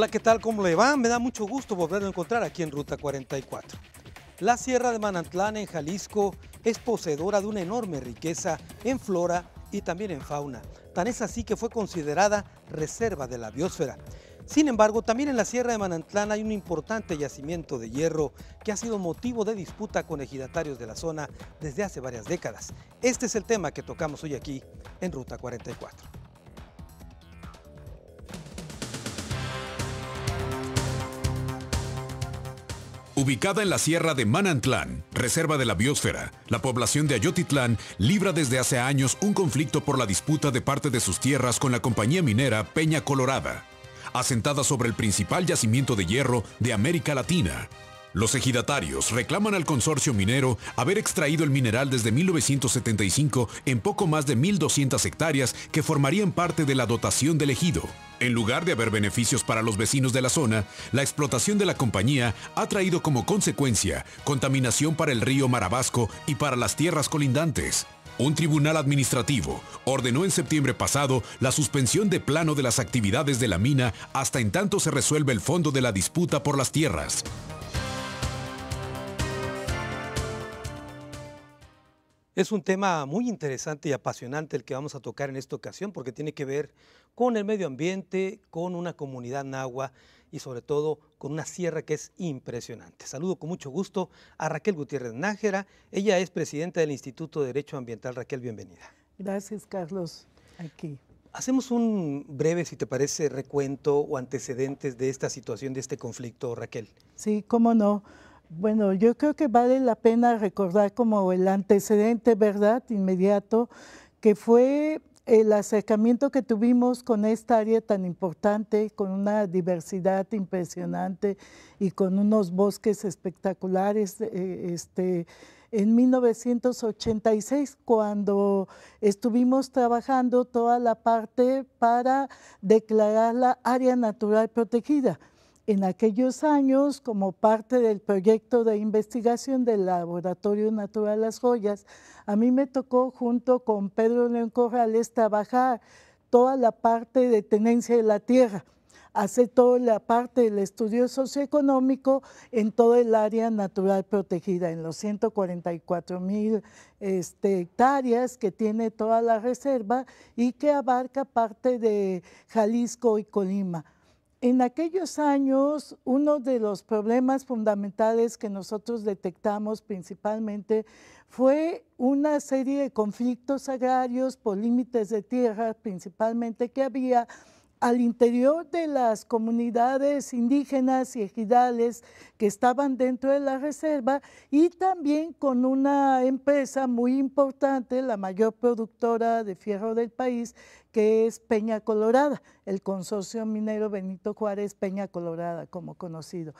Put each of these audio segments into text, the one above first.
Hola, ¿qué tal? ¿Cómo le va? Me da mucho gusto volver a encontrar aquí en Ruta 44. La Sierra de Manantlán en Jalisco es poseedora de una enorme riqueza en flora y también en fauna. Tan es así que fue considerada reserva de la biosfera. Sin embargo, también en la Sierra de Manantlán hay un importante yacimiento de hierro que ha sido motivo de disputa con ejidatarios de la zona desde hace varias décadas. Este es el tema que tocamos hoy aquí en Ruta 44. ubicada en la sierra de Manantlán, reserva de la biosfera. La población de Ayotitlán libra desde hace años un conflicto por la disputa de parte de sus tierras con la compañía minera Peña Colorada, asentada sobre el principal yacimiento de hierro de América Latina. Los ejidatarios reclaman al consorcio minero haber extraído el mineral desde 1975 en poco más de 1.200 hectáreas que formarían parte de la dotación del ejido. En lugar de haber beneficios para los vecinos de la zona, la explotación de la compañía ha traído como consecuencia contaminación para el río Marabasco y para las tierras colindantes. Un tribunal administrativo ordenó en septiembre pasado la suspensión de plano de las actividades de la mina hasta en tanto se resuelve el fondo de la disputa por las tierras. Es un tema muy interesante y apasionante el que vamos a tocar en esta ocasión porque tiene que ver con el medio ambiente, con una comunidad nahua y sobre todo con una sierra que es impresionante. Saludo con mucho gusto a Raquel Gutiérrez Nájera. Ella es presidenta del Instituto de Derecho Ambiental. Raquel, bienvenida. Gracias, Carlos. Aquí. Hacemos un breve, si te parece, recuento o antecedentes de esta situación, de este conflicto, Raquel. Sí, cómo no. Bueno, yo creo que vale la pena recordar como el antecedente, ¿verdad? Inmediato, que fue el acercamiento que tuvimos con esta área tan importante, con una diversidad impresionante y con unos bosques espectaculares. Eh, este, en 1986, cuando estuvimos trabajando toda la parte para declarar la área natural protegida en aquellos años, como parte del proyecto de investigación del Laboratorio Natural Las Joyas, a mí me tocó junto con Pedro León Corrales trabajar toda la parte de tenencia de la tierra, hacer toda la parte del estudio socioeconómico en todo el área natural protegida, en los 144 mil este, hectáreas que tiene toda la reserva y que abarca parte de Jalisco y Colima. En aquellos años, uno de los problemas fundamentales que nosotros detectamos principalmente fue una serie de conflictos agrarios por límites de tierra, principalmente que había al interior de las comunidades indígenas y ejidales que estaban dentro de la reserva y también con una empresa muy importante, la mayor productora de fierro del país, que es Peña Colorada, el consorcio minero Benito Juárez Peña Colorada, como conocido.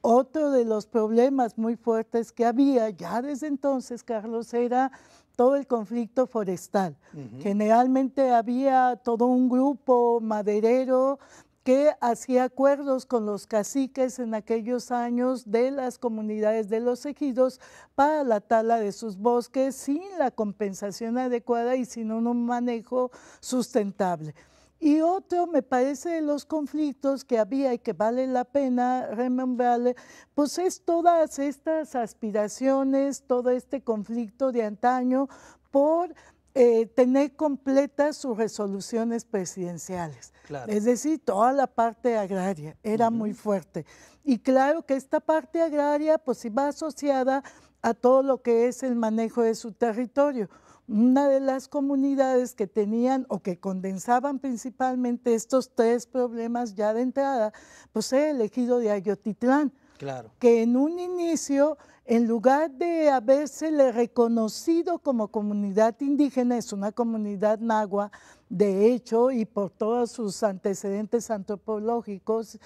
Otro de los problemas muy fuertes que había ya desde entonces, Carlos, era todo el conflicto forestal. Generalmente había todo un grupo maderero que hacía acuerdos con los caciques en aquellos años de las comunidades de los ejidos para la tala de sus bosques sin la compensación adecuada y sin un manejo sustentable. Y otro, me parece, de los conflictos que había y que vale la pena remembrarle, pues es todas estas aspiraciones, todo este conflicto de antaño por eh, tener completas sus resoluciones presidenciales. Es decir, toda la parte agraria era muy fuerte. Y claro que esta parte agraria pues iba asociada a todo lo que es el manejo de su territorio. Una de las comunidades que tenían o que condensaban principalmente estos tres problemas ya de entrada, pues era el ejido de Ayotitlán, claro. que en un inicio en lugar de habérsele reconocido como comunidad indígena, es una comunidad nagua, de hecho, y por todos sus antecedentes antropológicos,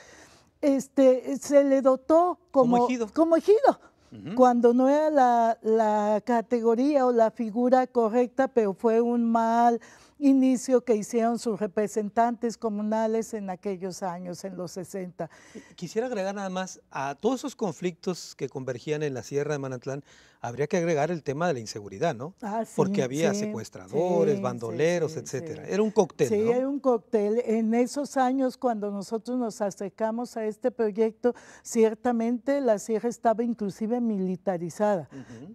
este, se le dotó como, como ejido, cuando no era la, la, categoría o la figura correcta, pero fue un mal inicio que hicieron sus representantes comunales en aquellos años, en los 60. Quisiera agregar nada más a todos esos conflictos que convergían en la Sierra de Manatlán, habría que agregar el tema de la inseguridad, ¿no? Ah, Porque había secuestradores, bandoleros, etcétera. Era un cóctel. Sí, era un cóctel. En esos años, cuando nosotros nos acercamos a este proyecto, ciertamente la sierra estaba inclusive militarizada,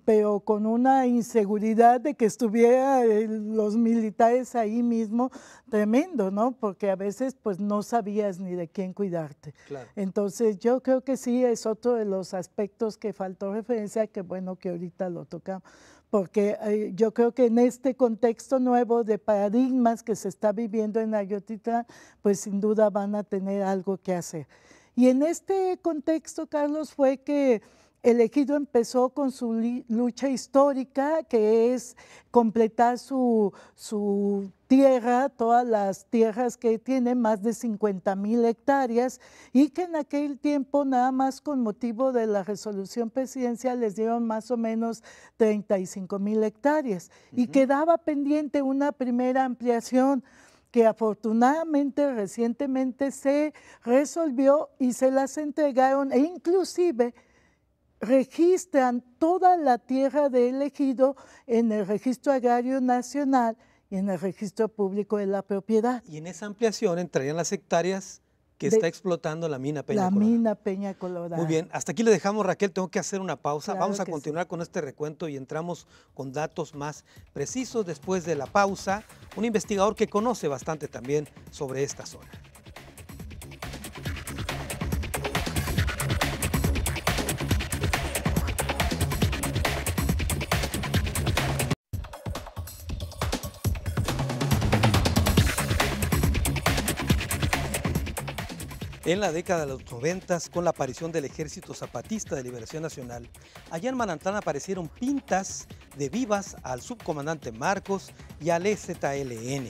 pero con una inseguridad de que estuviera eh, los militares ahí mismo tremendo, ¿no? Porque a veces pues no sabías ni de quién cuidarte. Entonces yo creo que sí es otro de los aspectos que faltó referencia, que bueno que ahorita lo tocamos porque eh, yo creo que en este contexto nuevo de paradigmas que se está viviendo en Ayotita, pues sin duda van a tener algo que hacer. Y en este contexto, Carlos, fue que el ejido empezó con su lucha histórica, que es completar su, tierra, todas las tierras que tiene, más de 50 mil hectáreas, y que en aquel tiempo nada más con motivo de la resolución presidencial les dieron más o menos 35 mil hectáreas. Y quedaba pendiente una primera ampliación que afortunadamente recientemente se resolvió y se las entregaron e inclusive registran toda la tierra de elegido en el Registro Agrario Nacional y en el Registro Público de la Propiedad. Y en esa ampliación entrarían las hectáreas que está explotando la mina Peña La mina Peña Colorada. Muy bien, hasta aquí le dejamos Raquel, tengo que hacer una pausa. Vamos a continuar con este recuento y entramos con datos más precisos después de la pausa. Un investigador que conoce bastante también sobre esta zona. En la década de los 90, con la aparición del Ejército Zapatista de Liberación Nacional, allá en Manantán aparecieron pintas de vivas al subcomandante Marcos y al EZLN.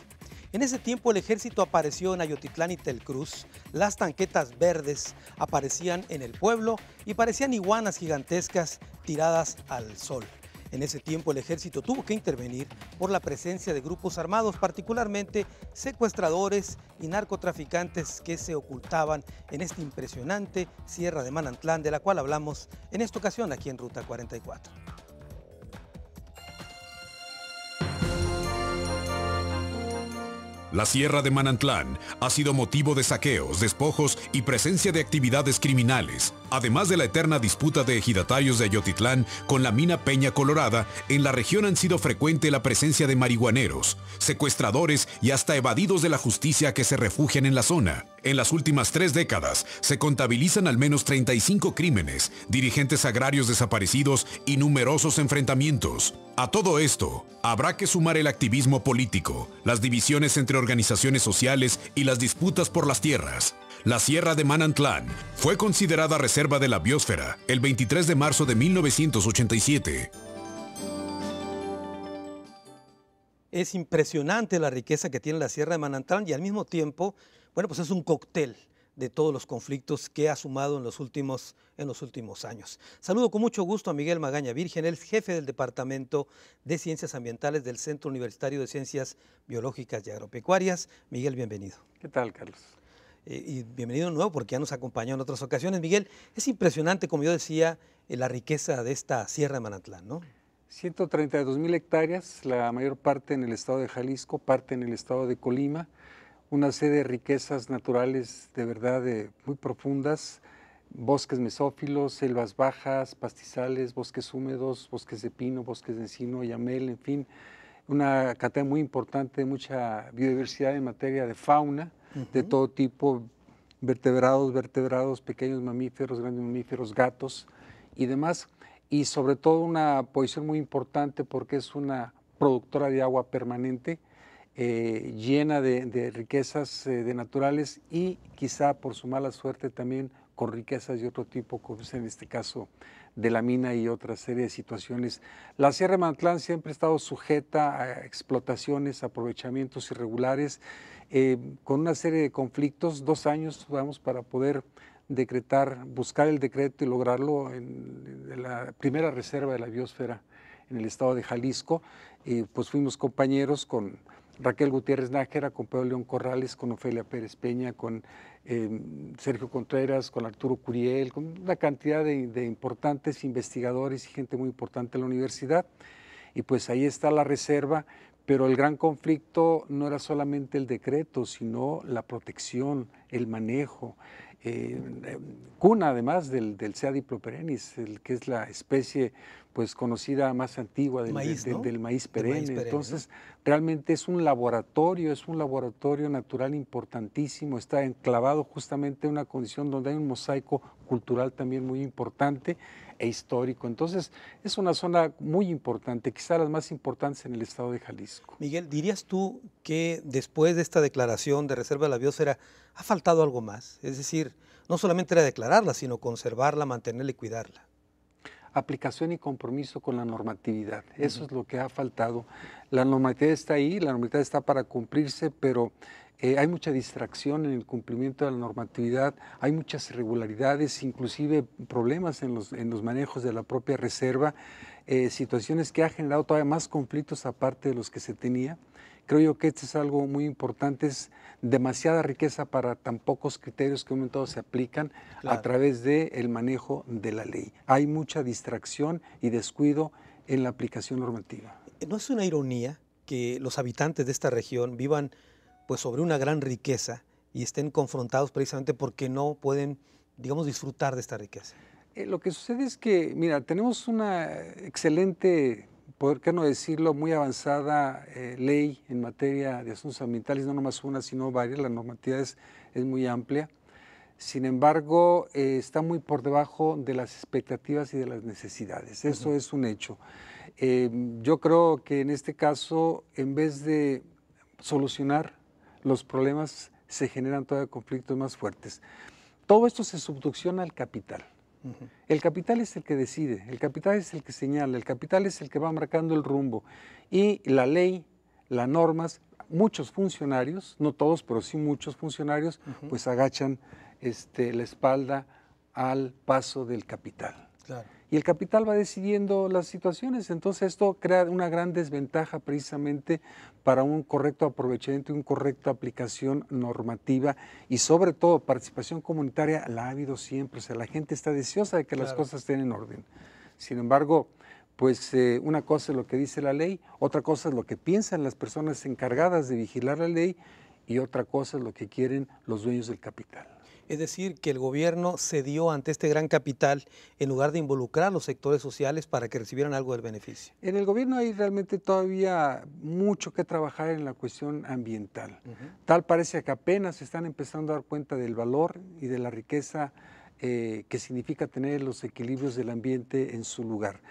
En ese tiempo el ejército apareció en Ayotitlán y Telcruz, las tanquetas verdes aparecían en el pueblo y parecían iguanas gigantescas tiradas al sol. En ese tiempo el ejército tuvo que intervenir por la presencia de grupos armados, particularmente secuestradores y narcotraficantes que se ocultaban en esta impresionante sierra de Manantlán, de la cual hablamos en esta ocasión aquí en Ruta 44. La Sierra de Manantlán ha sido motivo de saqueos, despojos y presencia de actividades criminales, además de la eterna disputa de ejidatarios de Ayotitlán con la mina Peña Colorada, en la región han sido frecuente la presencia de marihuaneros, secuestradores y hasta evadidos de la justicia que se refugian en la zona. En las últimas tres décadas se contabilizan al menos 35 crímenes, dirigentes agrarios desaparecidos y numerosos enfrentamientos. A todo esto, habrá que sumar el activismo político, las divisiones entre organizaciones sociales y las disputas por las tierras, la Sierra de Manantlán fue considerada Reserva de la Biosfera el 23 de marzo de 1987. Es impresionante la riqueza que tiene la Sierra de Manantlán y al mismo tiempo, bueno, pues es un cóctel de todos los conflictos que ha sumado en los últimos, en los últimos años. Saludo con mucho gusto a Miguel Magaña Virgen, el jefe del Departamento de Ciencias Ambientales del Centro Universitario de Ciencias Biológicas y Agropecuarias. Miguel, bienvenido. ¿Qué tal, Carlos? Eh, y bienvenido de nuevo porque ya nos acompañó en otras ocasiones. Miguel, es impresionante, como yo decía, eh, la riqueza de esta Sierra de Manatlán, ¿no? 132 mil hectáreas, la mayor parte en el estado de Jalisco, parte en el estado de Colima una serie de riquezas naturales de verdad muy profundas, bosques mesófilos, selvas bajas, pastizales, bosques húmedos, bosques de pino, bosques de encino, yamel, en fin, una cantidad muy importante, mucha biodiversidad en materia de fauna de todo tipo, vertebrados, vertebrados, pequeños mamíferos, grandes mamíferos, gatos y demás. Y sobre todo una posición muy importante porque es una productora de agua permanente eh, llena de, riquezas eh, de naturales y quizá por su mala suerte también con riquezas de otro tipo, como en este caso de la mina y otra serie de situaciones. La Sierra de Mantlán siempre ha estado sujeta a explotaciones, aprovechamientos irregulares, eh, con una serie de conflictos, dos años, vamos, para poder decretar, buscar el decreto y lograrlo en, en la primera reserva de la biosfera en el estado de Jalisco. Y pues fuimos compañeros con Raquel Gutiérrez Nájera, con Pedro León Corrales, con Ofelia Pérez Peña, con eh, Sergio Contreras, con Arturo Curiel, con una cantidad de, importantes investigadores y gente muy importante en la universidad. Y pues ahí está la reserva, pero el gran conflicto no era solamente el decreto, sino la protección, el manejo. Eh, eh, cuna además del, del Diplo el que es la especie pues conocida más antigua del maíz, del maíz perenne. Entonces, realmente es un laboratorio, es un laboratorio natural importantísimo, está enclavado justamente en una condición donde hay un mosaico cultural también muy importante e histórico. Entonces, es una zona muy importante, quizá las más importantes en el estado de Jalisco. Miguel, ¿dirías tú que después de esta declaración de reserva de la biosfera ha faltado algo más? Es decir, no solamente era declararla, sino conservarla, mantenerla y cuidarla aplicación y compromiso con la normatividad. Eso es lo que ha faltado. La normatividad está ahí, la normatividad está para cumplirse, pero eh, hay mucha distracción en el cumplimiento de la normatividad, hay muchas irregularidades, inclusive problemas en los, en los manejos de la propia reserva, eh, situaciones que ha generado todavía más conflictos aparte de los que se tenía. Creo yo que esto es algo muy importante, es demasiada riqueza para tan pocos criterios que un momento se aplican a través del manejo de la ley. Hay mucha distracción y descuido en la aplicación normativa. Eh, ¿No es una ironía que los habitantes de esta región vivan pues sobre una gran riqueza y estén confrontados precisamente porque no pueden, digamos, disfrutar de esta riqueza? Eh, lo que sucede es que, mira, tenemos una excelente ¿por qué no decirlo?, muy avanzada eh, ley en materia de asuntos ambientales, no nomás una, sino varias, la normatividad es, muy amplia. Sin embargo, eh, está muy por debajo de las expectativas y de las necesidades. Eso es un hecho. Eh, yo creo que en este caso, en vez de solucionar los problemas, se generan todavía conflictos más fuertes. Todo esto se subducciona al capital. El capital es el que decide, el capital es el que señala, el capital es el que va marcando el rumbo. Y la ley, las normas, muchos funcionarios, no todos, pero sí muchos funcionarios, pues agachan este, la espalda al paso del capital. Claro y el capital va decidiendo las situaciones. Entonces esto crea una gran desventaja precisamente para un correcto aprovechamiento y una correcta aplicación normativa y sobre todo participación comunitaria la ha habido siempre. O sea, la gente está deseosa de que las cosas estén en orden. Sin embargo, pues eh, una cosa es lo que dice la ley, otra cosa es lo que piensan las personas encargadas de vigilar la ley y otra cosa es lo que quieren los dueños del capital. Es decir, que el gobierno cedió ante este gran capital en lugar de involucrar a los sectores sociales para que recibieran algo del beneficio. En el gobierno hay realmente todavía mucho que trabajar en la cuestión ambiental. Tal parece que apenas se están empezando a dar cuenta del valor y de la riqueza eh, que significa tener los equilibrios del ambiente en su lugar.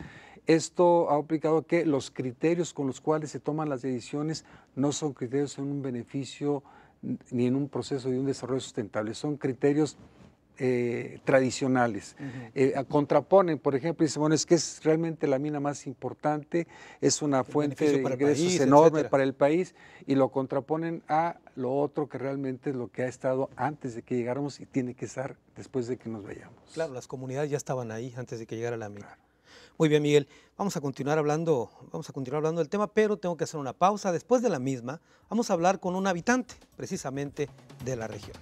Esto ha a que los criterios con los cuales se toman las decisiones no son criterios en un beneficio ni en un proceso de un desarrollo sustentable. Son criterios eh, tradicionales. Eh, contraponen, por ejemplo, dicen, bueno, es que es realmente la mina más importante, es una fuente de ingresos enorme para el país, y lo contraponen a lo otro que realmente es lo que ha estado antes de que llegáramos y tiene que estar después de que nos vayamos. Claro, las comunidades ya estaban ahí antes de que llegara la mina. Muy bien, Miguel. Vamos a continuar hablando, vamos a continuar hablando del tema, pero tengo que hacer una pausa. Después de la misma, vamos a hablar con un habitante precisamente de la región.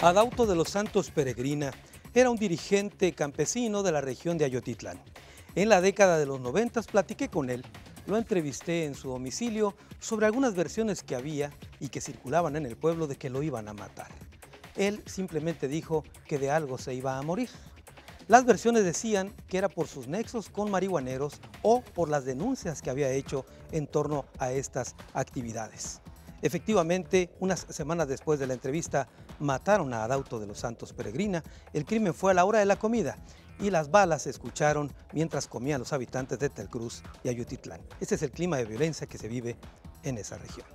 Adauto de los Santos Peregrina era un dirigente campesino de la región de Ayotitlán. En la década de los 90 platiqué con él, lo entrevisté en su domicilio sobre algunas versiones que había y que circulaban en el pueblo de que lo iban a matar. Él simplemente dijo que de algo se iba a morir. Las versiones decían que era por sus nexos con marihuaneros o por las denuncias que había hecho en torno a estas actividades. Efectivamente, unas semanas después de la entrevista, mataron a Adauto de los Santos Peregrina. El crimen fue a la hora de la comida y las balas se escucharon mientras comían los habitantes de Telcruz y Ayutitlán. Este es el clima de violencia que se vive en esa región.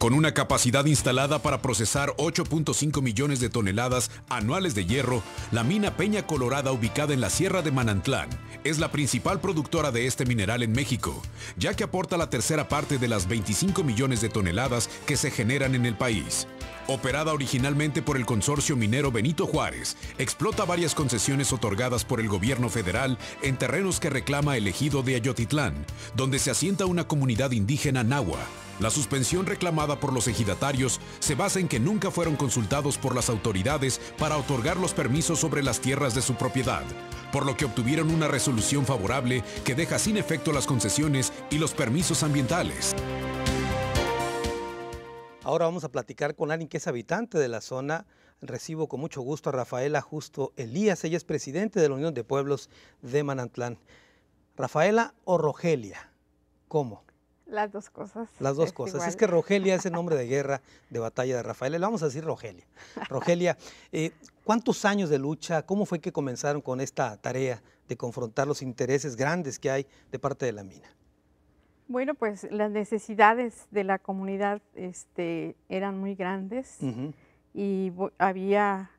con una capacidad instalada para procesar 8.5 millones de toneladas anuales de hierro, la mina Peña Colorada ubicada en la Sierra de Manantlán es la principal productora de este mineral en México, ya que aporta la tercera parte de las 25 millones de toneladas que se generan en el país. Operada originalmente por el consorcio minero Benito Juárez, explota varias concesiones otorgadas por el gobierno federal en terrenos que reclama el ejido de Ayotitlán, donde se asienta una comunidad indígena nahua, la suspensión reclamada por los ejidatarios se basa en que nunca fueron consultados por las autoridades para otorgar los permisos sobre las tierras de su propiedad, por lo que obtuvieron una resolución favorable que deja sin efecto las concesiones y los permisos ambientales. Ahora vamos a platicar con alguien que es habitante de la zona. Recibo con mucho gusto a Rafaela Justo Elías. Ella es presidente de la Unión de Pueblos de Manantlán. Rafaela o Rogelia, ¿cómo? Las dos cosas. Las dos cosas. Es que Rogelia es el nombre de guerra, de batalla de Rafael. Le vamos a decir Rogelia. Rogelia, eh, ¿cuántos años de lucha? ¿Cómo fue que comenzaron con esta tarea de confrontar los intereses grandes que hay de parte de la mina? Bueno, pues las necesidades de la comunidad este, eran muy grandes y había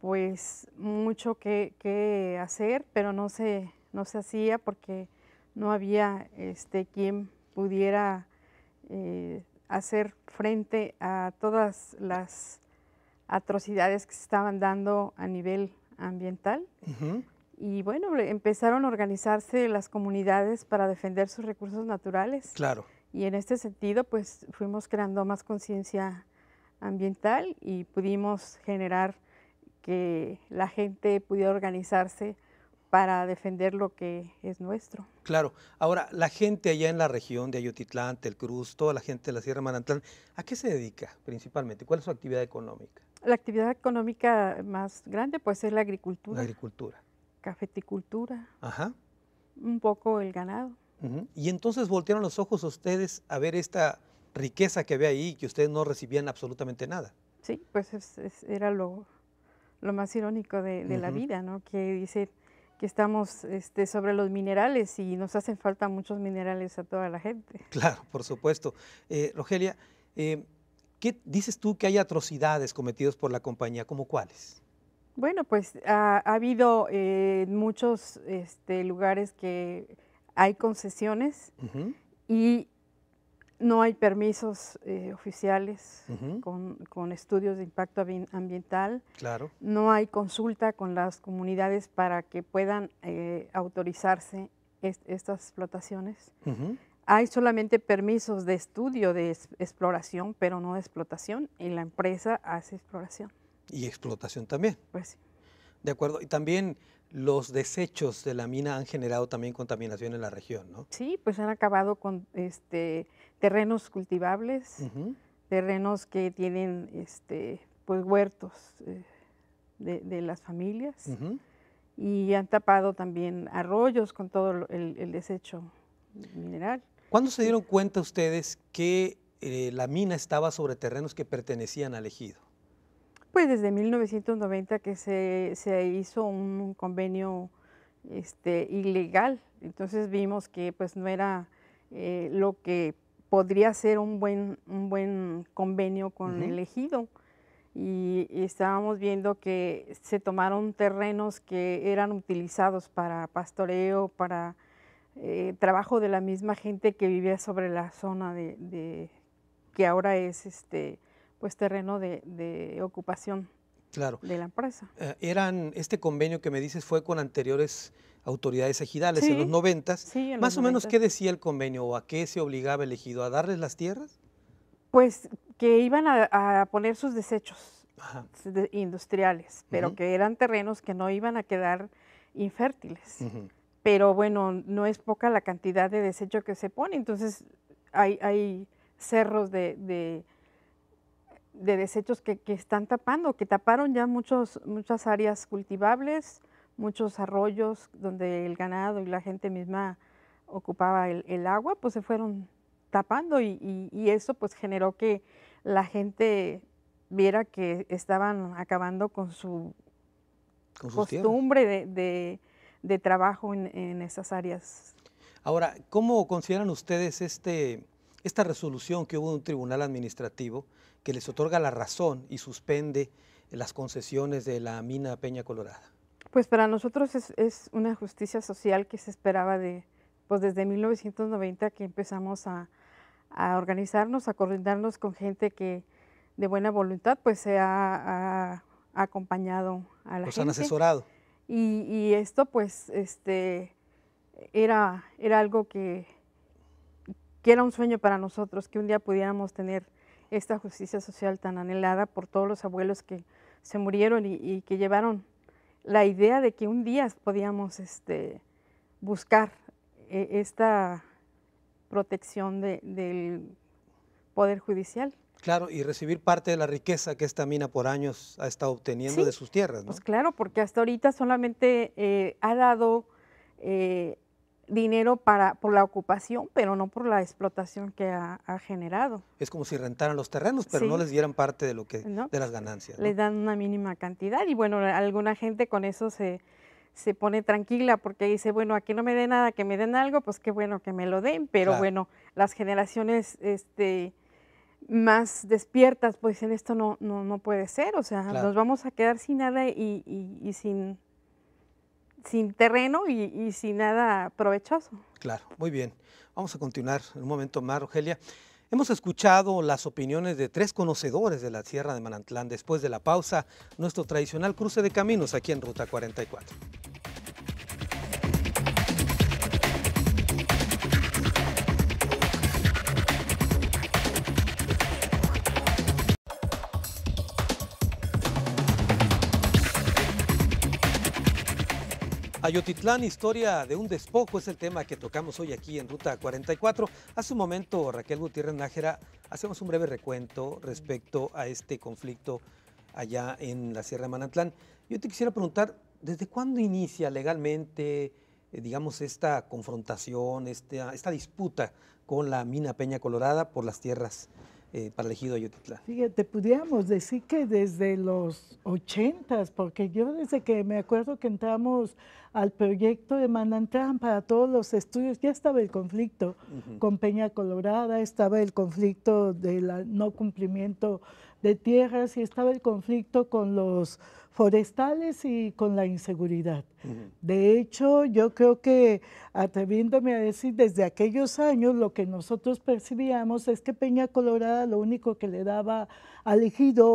pues mucho que, hacer, pero no se, no se hacía porque no había este, quien pudiera eh, hacer frente a todas las atrocidades que se estaban dando a nivel ambiental. Y bueno, empezaron a organizarse las comunidades para defender sus recursos naturales. Claro. Y en este sentido, pues fuimos creando más conciencia ambiental y pudimos generar que la gente pudiera organizarse para defender lo que es nuestro. Claro. Ahora, la gente allá en la región de Ayotitlán, Cruz, toda la gente de la Sierra Manantlán, ¿a qué se dedica principalmente? ¿Cuál es su actividad económica? La actividad económica más grande pues es la agricultura. La agricultura. Cafeticultura. Ajá. Un poco el ganado. Y entonces voltearon los ojos ustedes a ver esta riqueza que había ahí que ustedes no recibían absolutamente nada. Sí, pues era lo, más irónico de, la vida, ¿no? Que dice que estamos este, sobre los minerales y nos hacen falta muchos minerales a toda la gente. Claro, por supuesto. Eh, Rogelia, eh, ¿qué dices tú que hay atrocidades cometidas por la compañía? ¿Cómo cuáles? Bueno, pues ha, habido eh, muchos este, lugares que hay concesiones y no hay permisos eh, oficiales con, estudios de impacto ambiental. Claro. No hay consulta con las comunidades para que puedan eh, autorizarse estas explotaciones. Hay solamente permisos de estudio de exploración, pero no de explotación, y la empresa hace exploración. Y explotación también. Pues sí. De acuerdo. Y también los desechos de la mina han generado también contaminación en la región, ¿no? Sí, pues han acabado con este terrenos cultivables, terrenos que tienen este, pues, huertos eh, de, las familias. Y han tapado también arroyos con todo el, desecho mineral. ¿Cuándo se dieron cuenta ustedes que eh, la mina estaba sobre terrenos que pertenecían al ejido? Pues desde 1990 que se, hizo un convenio este, ilegal. Entonces vimos que pues no era eh, lo que podría ser un buen, un buen convenio con el ejido. Y, estábamos viendo que se tomaron terrenos que eran utilizados para pastoreo, para eh, trabajo de la misma gente que vivía sobre la zona de, que ahora es este pues terreno de ocupación claro. de la empresa. Eh, eran, este convenio que me dices fue con anteriores autoridades ejidales en los noventas. Sí, en Más o menos, ¿qué decía el convenio o a qué se obligaba el ejido? ¿A darles las tierras? Pues que iban a, poner sus desechos industriales, pero que eran terrenos que no iban a quedar infértiles. Pero bueno, no es poca la cantidad de desecho que se pone, entonces hay, cerros de de desechos que, están tapando, que taparon ya muchos, muchas áreas cultivables, muchos arroyos donde el ganado y la gente misma ocupaba el, agua, pues se fueron tapando y, eso pues generó que la gente viera que estaban acabando con su costumbre de, trabajo en, en esas áreas. Ahora, ¿cómo consideran ustedes este esta resolución que hubo en un tribunal administrativo que les otorga la razón y suspende las concesiones de la mina Peña Colorada? Pues para nosotros es, es una justicia social que se esperaba de, pues desde 1990 que empezamos a, a organizarnos, a coordinarnos con gente que de buena voluntad pues se ha, acompañado a la Los han asesorado. Y, y, esto pues este, era, era algo que que era un sueño para nosotros que un día pudiéramos tener esta justicia social tan anhelada por todos los abuelos que se murieron y, que llevaron la idea de que un día podíamos este, buscar eh, esta protección del Poder Judicial. Claro, y recibir parte de la riqueza que esta mina por años ha estado obteniendo de sus tierras. Pues claro, porque hasta ahorita solamente eh, ha dado eh, dinero para, por la ocupación, pero no por la explotación que ha, generado. Es como si rentaran los terrenos, pero no les dieran parte de lo que de las ganancias. Les dan una mínima cantidad y bueno, alguna gente con eso se, se pone tranquila porque dice, bueno, aquí no me dé nada, que me den algo, pues qué bueno que me lo den, pero bueno, las generaciones este, más despiertas, pues en esto no, no, no puede ser, o sea, nos vamos a quedar sin nada y, y, y sin sin terreno y, sin nada provechoso. Claro, muy bien. Vamos a continuar en un momento más, Rogelia. Hemos escuchado las opiniones de tres conocedores de la Sierra de Manantlán. Después de la pausa, nuestro tradicional cruce de caminos aquí en Ruta 44. Ayotitlán, historia de un despojo, es el tema que tocamos hoy aquí en Ruta 44. Hace un momento, Raquel Gutiérrez Nájera, hacemos un breve recuento respecto a este conflicto allá en la Sierra de Manantlán. Yo te quisiera preguntar, ¿desde cuándo inicia legalmente, eh, digamos, esta confrontación, esta, esta disputa con la mina Peña Colorada por las tierras eh, para el ejido Ayotitlán. Fíjate, pudiéramos decir que desde los ochentas, porque yo desde que me acuerdo que entramos al proyecto de Manantrán para todos los estudios, ya estaba el conflicto con Peña Colorada, estaba el conflicto del no cumplimiento de tierras y estaba el conflicto con los forestales y con la inseguridad. De hecho, yo creo que atreviéndome a decir, desde aquellos años lo que nosotros percibíamos es que Peña Colorada lo único que le daba al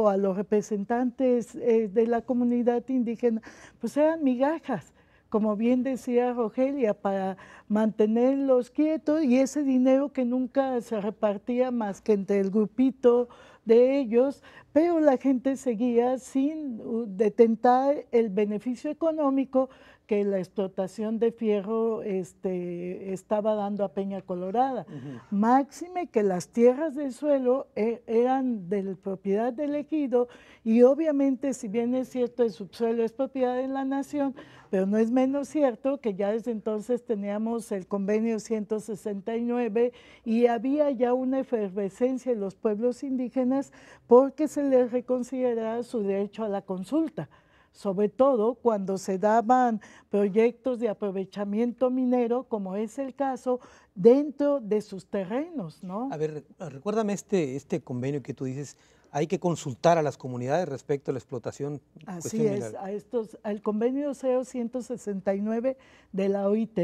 a los representantes eh, de la comunidad indígena, pues eran migajas como bien decía Rogelia, para mantenerlos quietos y ese dinero que nunca se repartía más que entre el grupito de ellos, pero la gente seguía sin uh, detentar el beneficio económico, que la explotación de fierro este, estaba dando a Peña Colorada. Máxime que las tierras del suelo eh, eran de propiedad del ejido y obviamente si bien es cierto el subsuelo es propiedad de la nación, pero no es menos cierto que ya desde entonces teníamos el convenio 169 y había ya una efervescencia en los pueblos indígenas porque se les reconsideraba su derecho a la consulta sobre todo cuando se daban proyectos de aprovechamiento minero, como es el caso, dentro de sus terrenos, A ver, recuérdame este, este, convenio que tú dices, hay que consultar a las comunidades respecto a la explotación. Así es, a estos, al convenio CO 169 de la OIT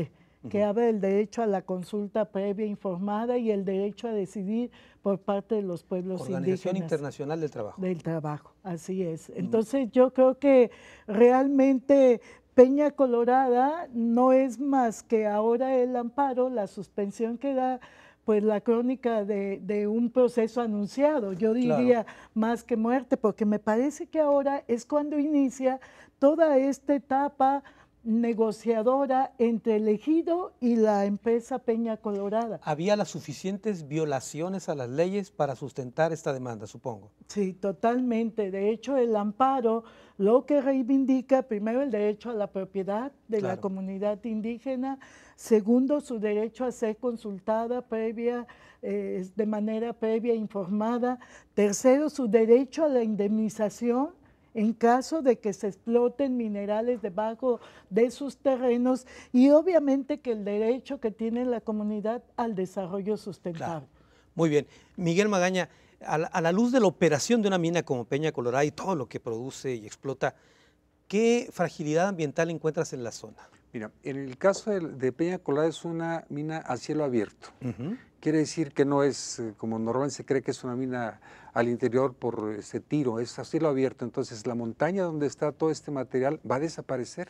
que habla del derecho a la consulta previa informada y el derecho a decidir por parte de los pueblos Organización indígenas. Organización Internacional del Trabajo. Del Trabajo, así es. Entonces yo creo que realmente Peña Colorada no es más que ahora el amparo, la suspensión que da pues la crónica de, un proceso anunciado, yo diría más que muerte, porque me parece que ahora es cuando inicia toda esta etapa negociadora entre el ejido y la empresa Peña Colorada. Había las suficientes violaciones a las leyes para sustentar esta demanda, supongo. Sí, totalmente. De hecho, el amparo lo que reivindica primero el derecho a la propiedad de la comunidad indígena, segundo su derecho a ser consultada previa, eh, de manera previa informada, tercero su derecho a la indemnización en caso de que se exploten minerales debajo de sus terrenos y obviamente que el derecho que tiene la comunidad al desarrollo sustentable. Muy bien. Miguel Magaña, a la, luz de la operación de una mina como Peña Colorada y todo lo que produce y explota, ¿qué fragilidad ambiental encuentras en la zona? Mira, en el caso de, Peña Colorada es una mina a cielo abierto. Quiere decir que no es, eh, como normalmente se cree que es una mina al interior por ese tiro, es así cielo abierto. Entonces la montaña donde está todo este material va a desaparecer.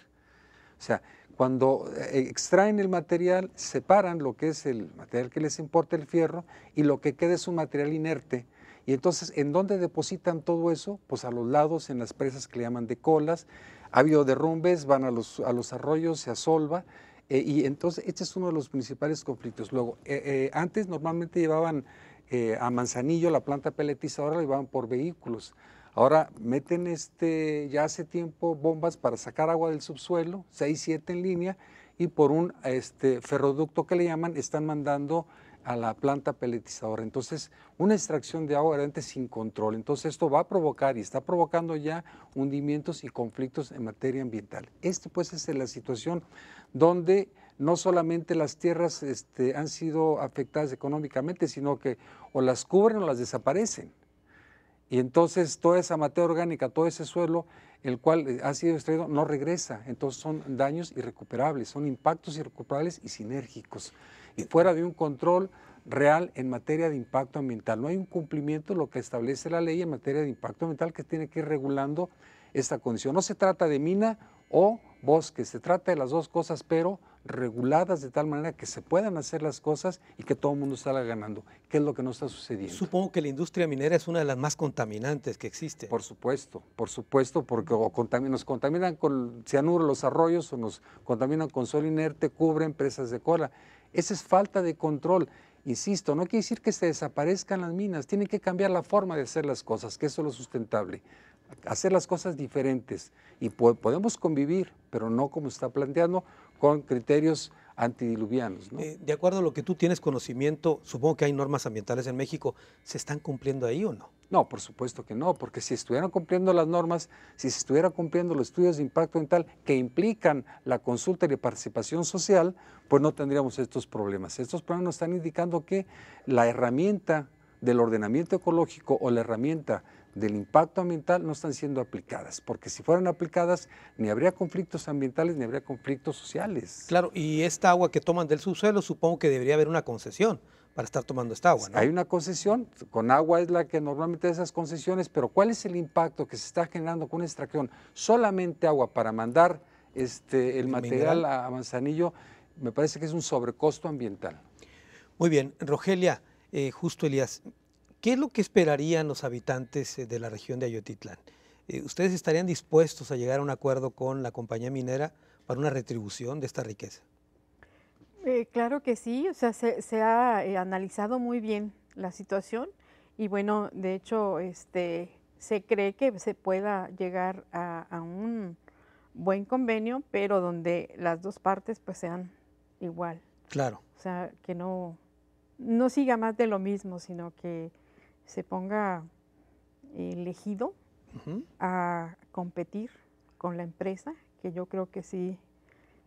O sea, cuando eh, extraen el material, separan lo que es el material que les importa, el fierro, y lo que queda es un material inerte. Y entonces, ¿en dónde depositan todo eso? Pues a los lados, en las presas que le llaman de colas. Ha habido derrumbes, van a los, a los arroyos, se asolva. Eh, y entonces, este es uno de los principales conflictos. Luego, eh, antes normalmente llevaban eh, a Manzanillo la planta peletizadora le van por vehículos. Ahora meten este, ya hace tiempo bombas para sacar agua del subsuelo, 6, 7 en línea, y por un este, ferroducto que le llaman están mandando a la planta peletizadora. Entonces, una extracción de agua realmente sin control. Entonces, esto va a provocar y está provocando ya hundimientos y conflictos en materia ambiental. Esto, pues, es la situación donde no solamente las tierras este, han sido afectadas económicamente, sino que o las cubren o las desaparecen. Y entonces toda esa materia orgánica, todo ese suelo, el cual eh, ha sido extraído, no regresa. Entonces son daños irrecuperables, son impactos irrecuperables y sinérgicos. Y fuera de un control real en materia de impacto ambiental. No hay un cumplimiento lo que establece la ley en materia de impacto ambiental que tiene que ir regulando esta condición. No se trata de mina o bosque, se trata de las dos cosas, pero reguladas de tal manera que se puedan hacer las cosas y que todo el mundo salga ganando, ¿Qué es lo que no está sucediendo. Supongo que la industria minera es una de las más contaminantes que existe. Por supuesto, por supuesto, porque nos contaminan con cianuro los arroyos o nos contaminan con sol inerte, cubren presas de cola. Esa es falta de control. Insisto, no quiere decir que se desaparezcan las minas, tienen que cambiar la forma de hacer las cosas, que eso es lo sustentable hacer las cosas diferentes y podemos convivir, pero no como está planteando, con criterios antidiluvianos. Eh, de acuerdo a lo que tú tienes conocimiento, supongo que hay normas ambientales en México, ¿se están cumpliendo ahí o no? No, por supuesto que no, porque si estuvieran cumpliendo las normas, si se estuvieran cumpliendo los estudios de impacto ambiental que implican la consulta y la participación social, pues no tendríamos estos problemas. Estos problemas nos están indicando que la herramienta del ordenamiento ecológico o la herramienta del impacto ambiental no están siendo aplicadas, porque si fueran aplicadas ni habría conflictos ambientales ni habría conflictos sociales. Claro, y esta agua que toman del subsuelo supongo que debería haber una concesión para estar tomando esta agua. ¿no? Hay una concesión, con agua es la que normalmente esas concesiones, pero ¿cuál es el impacto que se está generando con una extracción? Solamente agua para mandar este, el, material a Manzanillo, me parece que es un sobrecosto ambiental. Muy bien, Rogelia, eh, justo Elías, ¿Qué es lo que esperarían los habitantes eh, de la región de Ayotitlán? Eh, ¿Ustedes estarían dispuestos a llegar a un acuerdo con la compañía minera para una retribución de esta riqueza? Eh, claro que sí, o sea, se, ha analizado muy bien la situación y bueno, de hecho, este, se cree que se pueda llegar a, un buen convenio, pero donde las dos partes pues sean igual. Claro. O sea, que no, no siga más de lo mismo, sino que se ponga elegido a competir con la empresa, que yo creo que sí,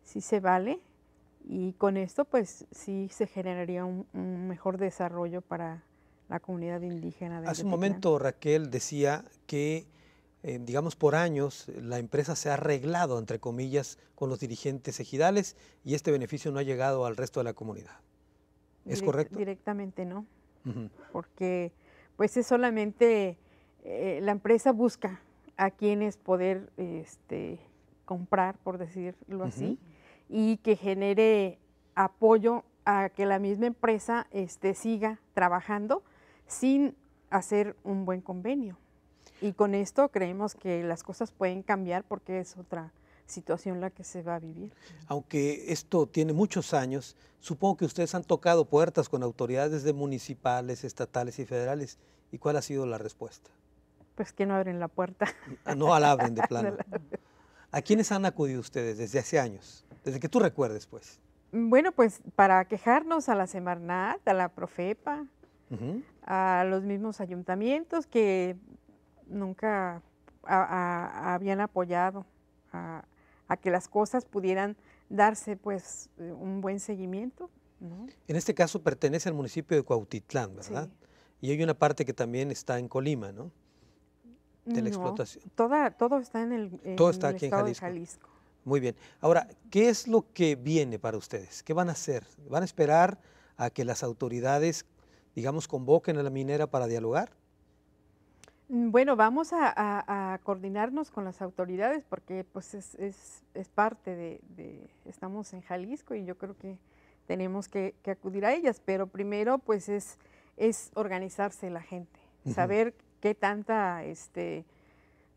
sí se vale. Y con esto, pues sí se generaría un, mejor desarrollo para la comunidad indígena. De Hace un momento Raquel decía que, eh, digamos, por años la empresa se ha arreglado, entre comillas, con los dirigentes ejidales y este beneficio no ha llegado al resto de la comunidad. ¿Es correcto? Directamente no, porque pues es solamente eh, la empresa busca a quienes poder este, comprar, por decirlo así, y que genere apoyo a que la misma empresa este, siga trabajando sin hacer un buen convenio. Y con esto creemos que las cosas pueden cambiar porque es otra situación la que se va a vivir. Aunque esto tiene muchos años, supongo que ustedes han tocado puertas con autoridades de municipales, estatales y federales. ¿Y cuál ha sido la respuesta? Pues que no abren la puerta. Ah, no la abren de plano. ¿A quiénes han acudido ustedes desde hace años? Desde que tú recuerdes, pues. Bueno, pues para quejarnos a la Semarnat, a la Profepa, a los mismos ayuntamientos que nunca habían apoyado a, a que las cosas pudieran darse pues eh, un buen seguimiento. En este caso pertenece al municipio de Cuautitlán, ¿verdad? Y hay una parte que también está en Colima, ¿no? De la explotación. Toda, todo está en el, todo está aquí en Jalisco. Muy bien. Ahora, ¿qué es lo que viene para ustedes? ¿Qué van a hacer? ¿Van a esperar a que las autoridades, digamos, convoquen a la minera para dialogar? Mm, bueno, vamos a, coordinarnos con las autoridades porque pues es, parte de, estamos en Jalisco y yo creo que tenemos que, acudir a ellas, pero primero pues es, es organizarse la gente, saber qué tanta este,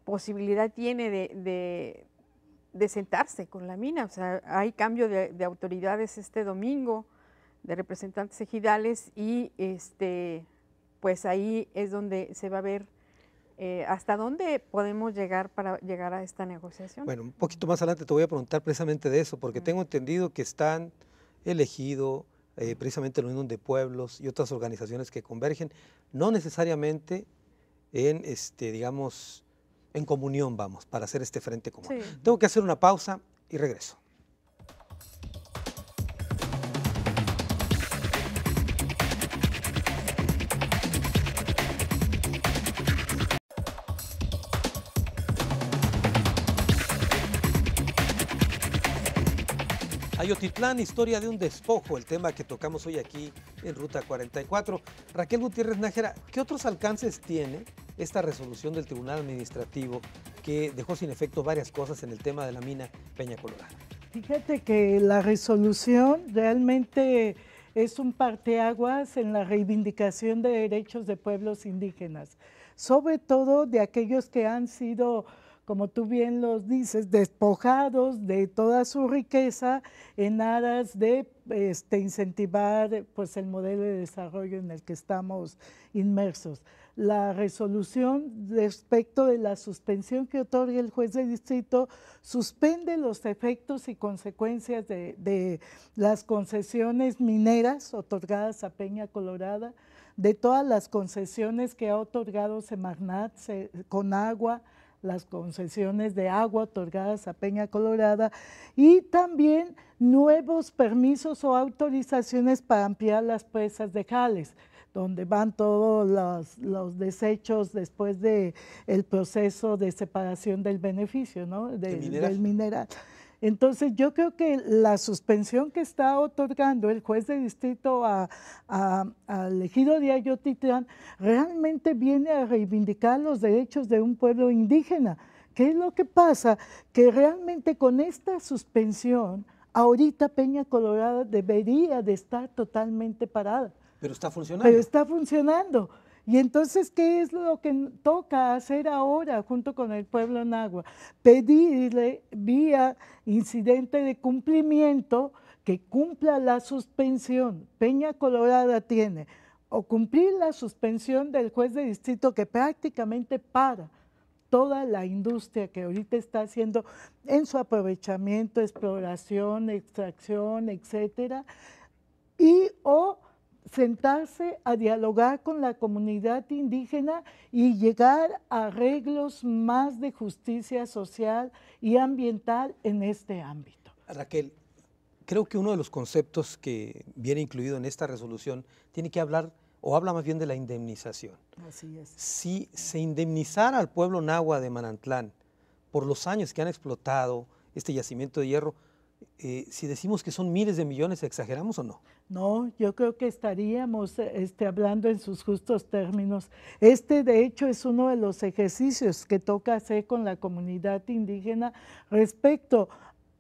posibilidad tiene de, sentarse con la mina. O sea, hay cambio de, de, autoridades este domingo, de representantes ejidales, y este, pues ahí es donde se va a ver eh, ¿Hasta dónde podemos llegar para llegar a esta negociación? Bueno, un poquito más adelante te voy a preguntar precisamente de eso, porque tengo entendido que están elegidos eh, precisamente la Unión de Pueblos y otras organizaciones que convergen, no necesariamente en, este, digamos, en comunión, vamos, para hacer este frente común. Tengo que hacer una pausa y regreso. Ayotitlán, historia de un despojo, el tema que tocamos hoy aquí en Ruta 44. Raquel Gutiérrez Nájera, ¿qué otros alcances tiene esta resolución del Tribunal Administrativo que dejó sin efecto varias cosas en el tema de la mina Peña Colorada? Fíjate que la resolución realmente es un parteaguas en la reivindicación de derechos de pueblos indígenas, sobre todo de aquellos que han sido como tú bien los dices, despojados de toda su riqueza en aras de este, incentivar pues, el modelo de desarrollo en el que estamos inmersos. La resolución respecto de la suspensión que otorga el juez de distrito suspende los efectos y consecuencias de, las concesiones mineras otorgadas a Peña Colorada, de todas las concesiones que ha otorgado Semarnat, agua, las concesiones de agua otorgadas a Peña Colorada y también nuevos permisos o autorizaciones para ampliar las presas de Jales donde van todos los, desechos después de proceso de separación del beneficio, ¿no? Del mineral. Entonces yo creo que la suspensión que está otorgando el juez de distrito al a, a de realmente viene a reivindicar los derechos de un pueblo indígena. ¿Qué es lo que pasa? Que realmente con esta suspensión, ahorita Peña Colorada debería de estar totalmente parada. Pero está funcionando. Pero está funcionando. Y entonces, ¿qué es lo que toca hacer ahora junto con el pueblo en agua? Pedirle vía incidente de cumplimiento que cumpla la suspensión. Peña Colorada tiene o cumplir la suspensión del juez de distrito que prácticamente para toda la industria que ahorita está haciendo en su aprovechamiento, exploración, extracción, etcétera, y o sentarse a dialogar con la comunidad indígena y llegar a arreglos más de justicia social y ambiental en este ámbito. Raquel, creo que uno de los conceptos que viene incluido en esta resolución tiene que hablar o habla más bien de la indemnización. Así es. Si se indemnizara al pueblo nahua de Manantlán por los años que han explotado este yacimiento de hierro, eh, si decimos que son miles de millones, ¿exageramos o no? No, yo creo que estaríamos este, hablando en sus justos términos. Este, de hecho, es uno de los ejercicios que toca hacer con la comunidad indígena respecto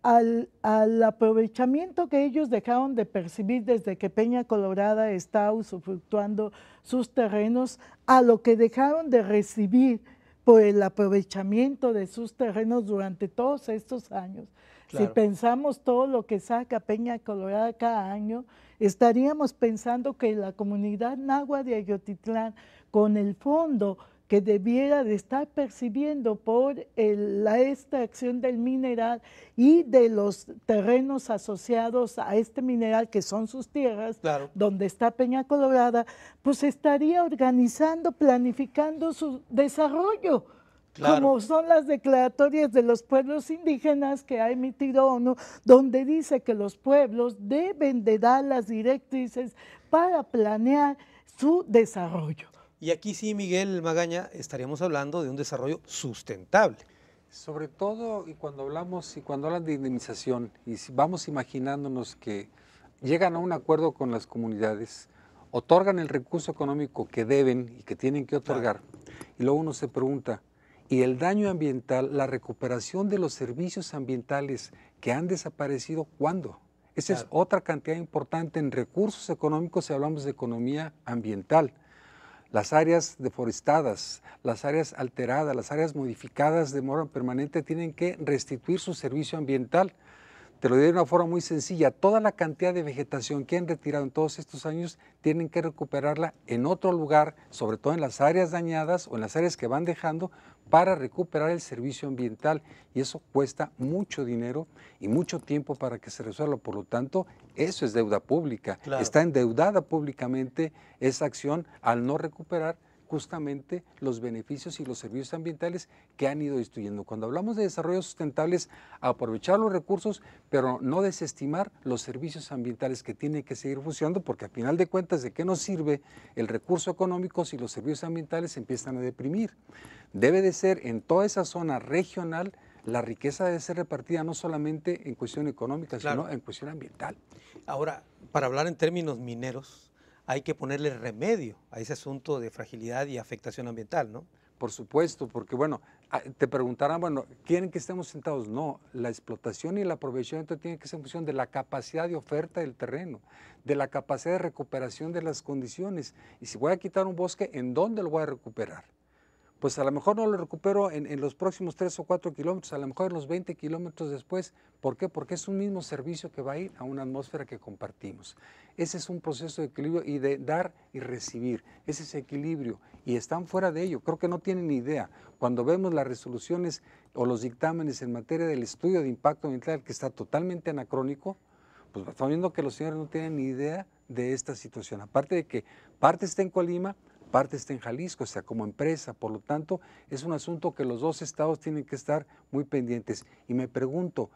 al, al, aprovechamiento que ellos dejaron de percibir desde que Peña Colorada está usufructuando sus terrenos, a lo que dejaron de recibir por el aprovechamiento de sus terrenos durante todos estos años. Si pensamos todo lo que saca Peña Colorada cada año, estaríamos pensando que la comunidad Nagua de Ayotitlán, con el fondo que debiera de estar percibiendo por la extracción del mineral y de los terrenos asociados a este mineral, que son sus tierras, donde está Peña Colorada, pues estaría organizando, planificando su desarrollo como son las declaratorias de los pueblos indígenas que ha emitido ONU, donde dice que los pueblos deben de dar las directrices para planear su desarrollo. Y aquí sí, Miguel Magaña, estaríamos hablando de un desarrollo sustentable. Sobre todo, y cuando hablamos y cuando hablan de indemnización, y vamos imaginándonos que llegan a un acuerdo con las comunidades, otorgan el recurso económico que deben y que tienen que otorgar, y luego uno se pregunta, y el daño ambiental, la recuperación de los servicios ambientales que han desaparecido, ¿cuándo? Esa es otra cantidad importante en recursos económicos si hablamos de economía ambiental. Las áreas deforestadas, las áreas alteradas, las áreas modificadas de mora permanente tienen que restituir su servicio ambiental. Te lo diré de una forma muy sencilla, toda la cantidad de vegetación que han retirado en todos estos años tienen que recuperarla en otro lugar, sobre todo en las áreas dañadas o en las áreas que van dejando para recuperar el servicio ambiental y eso cuesta mucho dinero y mucho tiempo para que se resuelva. Por lo tanto, eso es deuda pública. Está endeudada públicamente esa acción al no recuperar justamente los beneficios y los servicios ambientales que han ido destruyendo. Cuando hablamos de desarrollo sustentable aprovechar los recursos, pero no desestimar los servicios ambientales que tienen que seguir funcionando, porque al final de cuentas, ¿de qué nos sirve el recurso económico si los servicios ambientales empiezan a deprimir? Debe de ser en toda esa zona regional la riqueza debe ser repartida no solamente en cuestión económica, sino en cuestión ambiental. Ahora, para hablar en términos mineros, hay que ponerle remedio a ese asunto de fragilidad y afectación ambiental, ¿no? Por supuesto, porque bueno, ah, te preguntarán, bueno, ¿quieren que estemos sentados? No, la explotación y el aprovechamiento tienen que ser en función de la capacidad de oferta del terreno, de la capacidad de recuperación de las condiciones. Y si voy a quitar un bosque, ¿en dónde lo voy a recuperar? pues a lo mejor no lo recupero en, los próximos 3 o 4 kilómetros, a lo mejor en los 20 kilómetros después. ¿Por qué? Porque es un mismo servicio que va a ir a una atmósfera que compartimos. Ese es un proceso de equilibrio y de dar y recibir. Ese es equilibrio y están fuera de ello. Creo que no tienen idea. Cuando vemos las resoluciones o los dictámenes en materia del estudio de impacto ambiental, que está totalmente anacrónico, pues estamos viendo que los señores no tienen ni idea de esta situación. Aparte de que parte está en Colima, parte está en Jalisco, o sea, como empresa. Por lo tanto, es un asunto que los dos estados tienen que estar muy pendientes. Y me pregunto,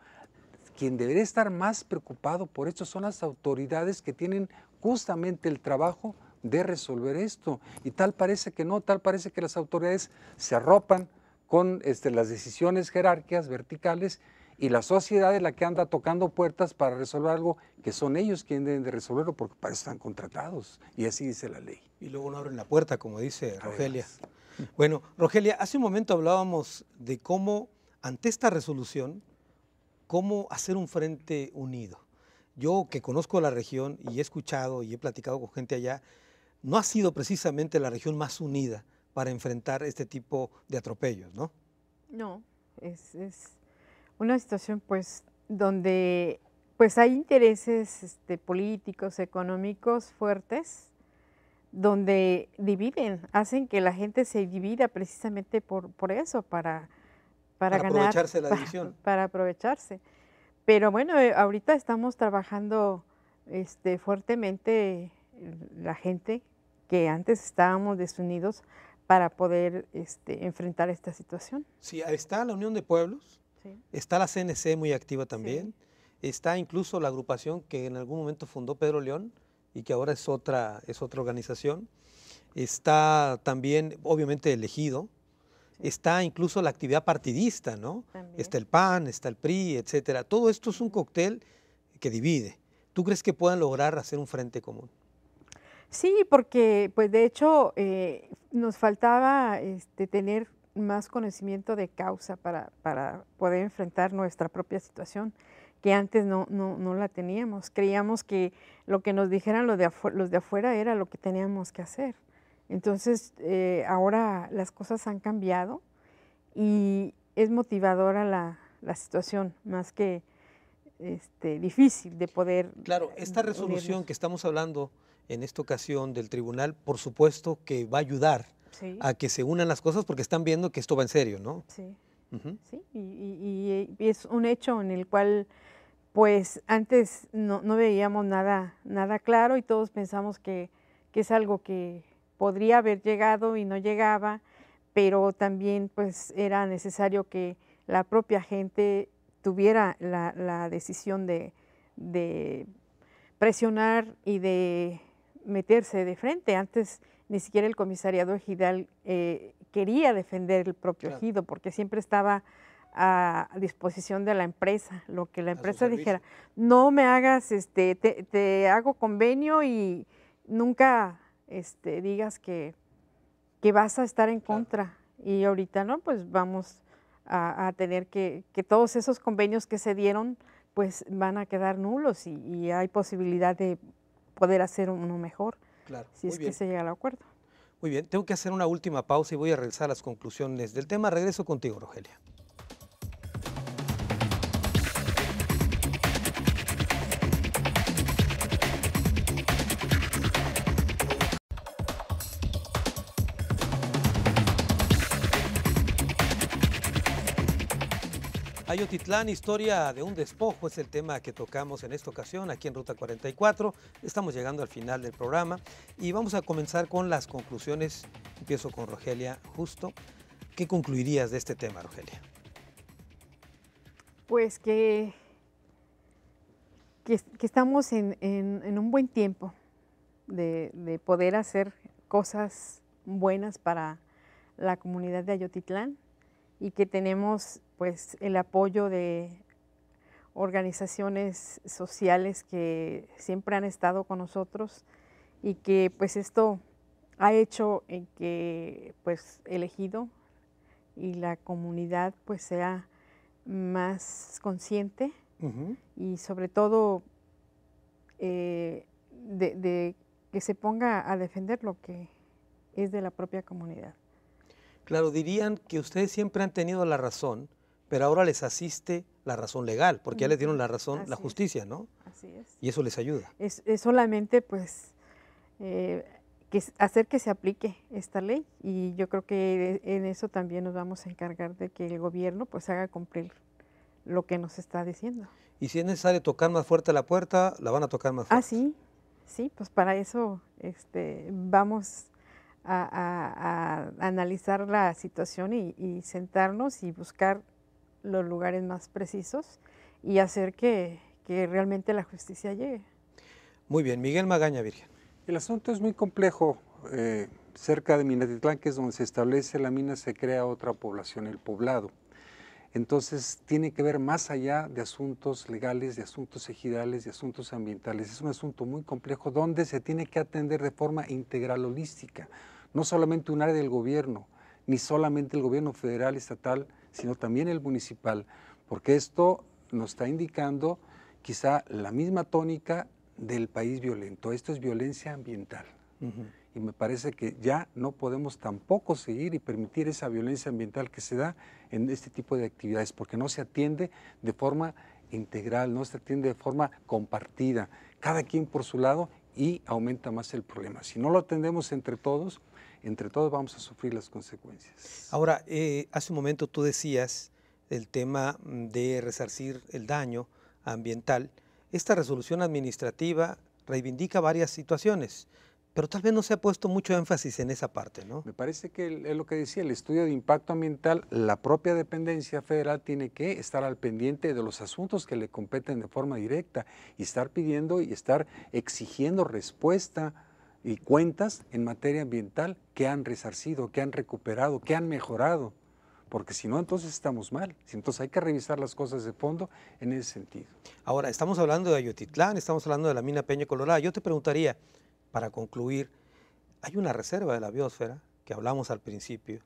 quien debería estar más preocupado por esto son las autoridades que tienen justamente el trabajo de resolver esto. Y tal parece que no, tal parece que las autoridades se arropan con este, las decisiones jerárquicas verticales y la sociedad es la que anda tocando puertas para resolver algo que son ellos quienes deben de resolverlo porque para eso están contratados y así dice la ley. Y luego no abren la puerta, como dice Rogelia. Bueno, Rogelia, hace un momento hablábamos de cómo, ante esta resolución, cómo hacer un frente unido. Yo que conozco la región y he escuchado y he platicado con gente allá, no ha sido precisamente la región más unida para enfrentar este tipo de atropellos, ¿no? No, es una situación pues donde pues hay intereses este, políticos, económicos fuertes, donde dividen, hacen que la gente se divida precisamente por, por eso, para, para, para aprovecharse la división. Para, aprovecharse. Pero bueno, eh, ahorita estamos trabajando este, fuertemente eh, la gente que antes estábamos desunidos para poder este, enfrentar esta situación. Sí, está la Unión de Pueblos, Está la CNC muy activa también. Está incluso la agrupación que en algún momento fundó Pedro León y que ahora es otra, es otra organización. Está también, obviamente, el ejido. Está incluso la actividad partidista, ¿no? Está el PAN, está el PRI, etcétera. Todo esto es un cóctel que divide. ¿Tú crees que puedan lograr hacer un frente común? Sí, porque pues de hecho eh, nos faltaba este, tener más conocimiento de causa para, para poder enfrentar nuestra propia situación, que antes no, no, no, la teníamos. Creíamos que lo que nos dijeran los de, afuera, los de afuera era lo que teníamos que hacer. Entonces, eh, ahora las cosas han cambiado y es motivadora la, la situación, más que este, difícil de poder... Claro, esta eh, resolución que estamos hablando en esta ocasión del tribunal, por supuesto que va a ayudar a que se unan las cosas porque están viendo que esto va en serio, ¿no? Sí. Sí, y, es un hecho en el cual, pues antes no, veíamos nada, nada claro y todos pensamos que, es algo que podría haber llegado y no llegaba, pero también pues era necesario que la propia gente tuviera la, decisión de, de presionar y de meterse de frente. Antes ni siquiera el comisariado ejidal eh, quería defender el propio ejido, porque siempre estaba a disposición de la empresa, lo que la empresa dijera, no me hagas, este, te, hago convenio y nunca este, digas que, que vas a estar en contra. Y ahorita no, pues vamos a, tener que, todos esos convenios que se dieron, pues van a quedar nulos y hay posibilidad de poder hacer uno mejor. Si es que se llega al acuerdo. Muy bien, tengo que hacer una última pausa y voy a a las conclusiones del tema. Regreso contigo, Rogelia. Ayotitlán, historia de un despojo, es el tema que tocamos en esta ocasión aquí en Ruta 44. Estamos llegando al final del programa y vamos a comenzar con las conclusiones. Empiezo con Rogelia Justo. ¿Qué concluirías de este tema, Rogelia? Pues que, que, estamos en, un buen tiempo de, de poder hacer cosas buenas para la comunidad de Ayotitlán y que tenemos pues el apoyo de organizaciones sociales que siempre han estado con nosotros y que pues esto ha hecho en que pues elegido y la comunidad pues sea más consciente y sobre todo eh, de, de que se ponga a defender lo que es de la propia comunidad. Claro, dirían que ustedes siempre han tenido la razón, pero ahora les asiste la razón legal, porque ya les dieron la razón, la justicia, ¿no? Así es. Y eso les ayuda. Es, solamente, pues, eh, que hacer que se aplique esta ley y yo creo que en eso también nos vamos a encargar de que el gobierno, pues, haga cumplir lo que nos está diciendo. Y si es necesario tocar más fuerte la puerta, la van a tocar más ah, fuerte. Ah, sí, sí, pues para eso este, vamos a, analizar la situación y sentarnos y buscar los lugares más precisos y hacer que, realmente la justicia llegue. Muy bien, Miguel Magaña, Virgen. El asunto es muy complejo. Eh, cerca de Minatitlán, que es donde se establece la mina, se crea otra población, el poblado. Entonces tiene que ver más allá de asuntos legales, de asuntos ejidales, de asuntos ambientales. Es un asunto muy complejo donde se tiene que atender de forma integral, holística, no solamente un área del gobierno, ni solamente el gobierno federal, estatal, sino también el municipal, porque esto nos está indicando quizá la misma tónica del país violento. Esto es violencia ambiental. Y me parece que ya no podemos tampoco seguir y permitir esa violencia ambiental que se da en este tipo de actividades, porque no se atiende de forma integral, no se atiende de forma compartida, cada quien por su lado y aumenta más el problema. Si no lo atendemos entre todos, entre todos vamos a sufrir las consecuencias. Ahora, eh, hace un momento tú decías el tema mm, de resarcir el daño ambiental. Esta resolución administrativa reivindica varias situaciones, pero tal vez no se ha puesto mucho énfasis en esa parte, ¿no? Me parece que es lo que decía, el estudio de impacto ambiental, la propia dependencia federal tiene que estar al pendiente de los asuntos que le competen de forma directa y estar pidiendo y estar exigiendo respuesta y cuentas en materia ambiental que han resarcido, que han recuperado, que han mejorado, porque si no, entonces estamos mal. Entonces hay que revisar las cosas de fondo en ese sentido. Ahora, estamos hablando de Ayotitlán, estamos hablando de la mina Peña Colorada. Yo te preguntaría, para concluir, hay una reserva de la biosfera que hablamos al principio,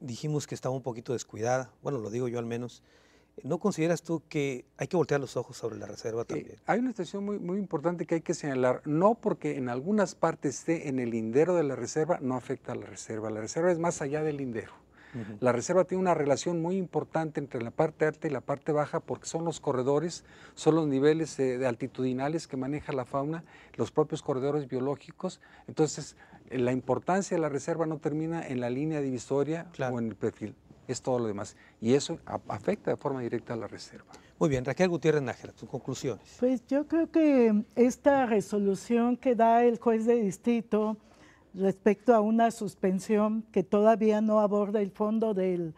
dijimos que estaba un poquito descuidada, bueno, lo digo yo al menos, ¿No consideras tú que hay que voltear los ojos sobre la reserva eh, también? hay una estación muy, importante que hay que señalar, no porque en algunas partes esté en el lindero de la reserva, no afecta a la reserva. La reserva es más allá del lindero. La reserva tiene una relación muy importante entre la parte alta y la parte baja porque son los corredores, son los niveles eh, de altitudinales que maneja la fauna, los propios corredores biológicos. Entonces, eh, la importancia de la reserva no termina en la línea divisoria o en el perfil es todo lo demás. Y eso afecta de forma directa a la reserva. Muy bien, Raquel Gutiérrez Nájera, tus conclusiones. Pues yo creo que esta resolución que da el juez de distrito respecto a una suspensión que todavía no aborda el fondo de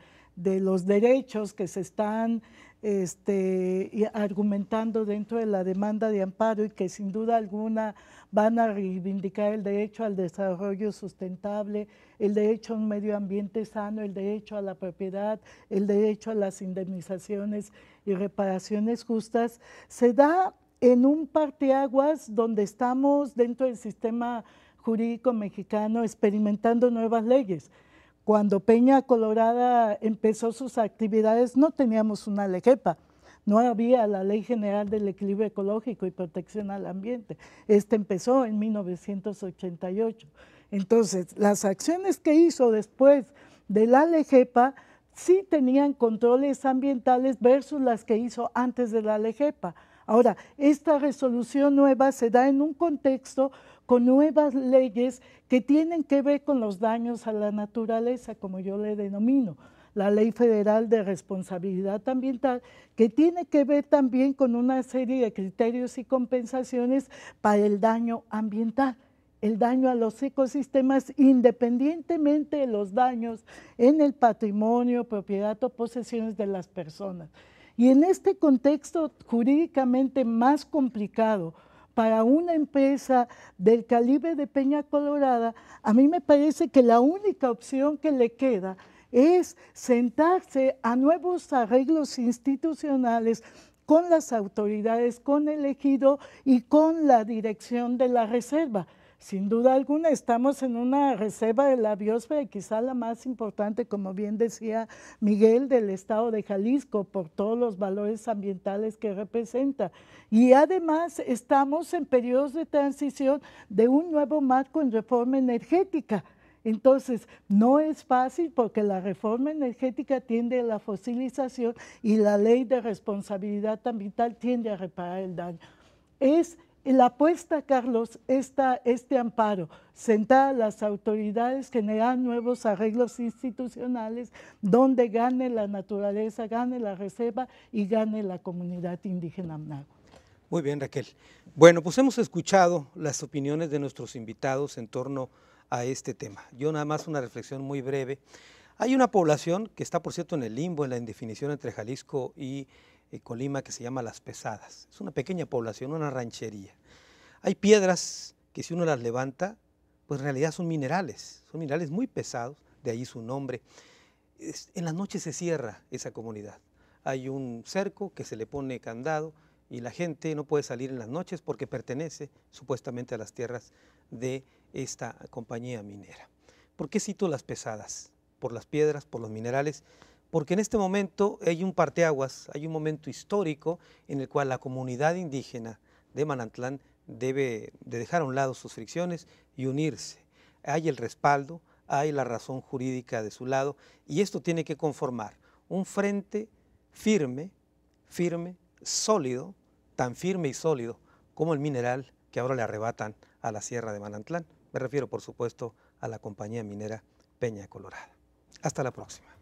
los derechos que se están este, argumentando dentro de la demanda de amparo y que sin duda alguna van a reivindicar el derecho al desarrollo sustentable, el derecho a un medio ambiente sano, el derecho a la propiedad, el derecho a las indemnizaciones y reparaciones justas, se da en un parteaguas donde estamos dentro del sistema jurídico mexicano experimentando nuevas leyes. Cuando Peña Colorada empezó sus actividades no teníamos una LEGEPA. no había la Ley General del Equilibrio Ecológico y Protección al Ambiente. Esta empezó en 1988. Entonces, las acciones que hizo después de la LEGEPA sí tenían controles ambientales versus las que hizo antes de la LEGEPA. Ahora, esta resolución nueva se da en un contexto con nuevas leyes que tienen que ver con los daños a la naturaleza, como yo le denomino, la Ley Federal de Responsabilidad Ambiental, que tiene que ver también con una serie de criterios y compensaciones para el daño ambiental el daño a los ecosistemas independientemente de los daños en el patrimonio, propiedad o posesiones de las personas. Y en este contexto jurídicamente más complicado, para una empresa del calibre de Peña Colorada, a mí me parece que la única opción que le queda es sentarse a nuevos arreglos institucionales con las autoridades, con el ejido y con la dirección de la reserva. Sin duda alguna, estamos en una reserva de la biosfera, quizá la más importante, como bien decía Miguel, del estado de Jalisco, por todos los valores ambientales que representa. Y además estamos en periodos de transición de un nuevo marco en reforma energética. Entonces, no es fácil porque la reforma energética tiende a la fosilización y la ley de responsabilidad ambiental tiende a reparar el daño. Es la apuesta, Carlos, está este amparo, sentar a las autoridades, generar nuevos arreglos institucionales donde gane la naturaleza, gane la reserva y gane la comunidad indígena Amnago. Muy bien, Raquel. Bueno, pues hemos escuchado las opiniones de nuestros invitados en torno a este tema. Yo nada más una reflexión muy breve. Hay una población que está, por cierto, en el limbo, en la indefinición entre Jalisco y eh, Colima que se llama Las Pesadas. Es una pequeña población, una ranchería. Hay piedras que si uno las levanta, pues en realidad son minerales, son minerales muy pesados, de ahí su nombre. en las noches se cierra esa comunidad. Hay un cerco que se le pone candado y la gente no puede salir en las noches porque pertenece supuestamente a las tierras de esta compañía minera. ¿Por qué cito las pesadas? Por las piedras, por los minerales porque en este momento hay un parteaguas, hay un momento histórico en el cual la comunidad indígena de Manantlán debe de dejar a un lado sus fricciones y unirse. Hay el respaldo, hay la razón jurídica de su lado y esto tiene que conformar un frente firme, firme, sólido, tan firme y sólido como el mineral que ahora le arrebatan a la Sierra de Manantlán. Me refiero, por supuesto, a la compañía minera Peña Colorada. Hasta la próxima.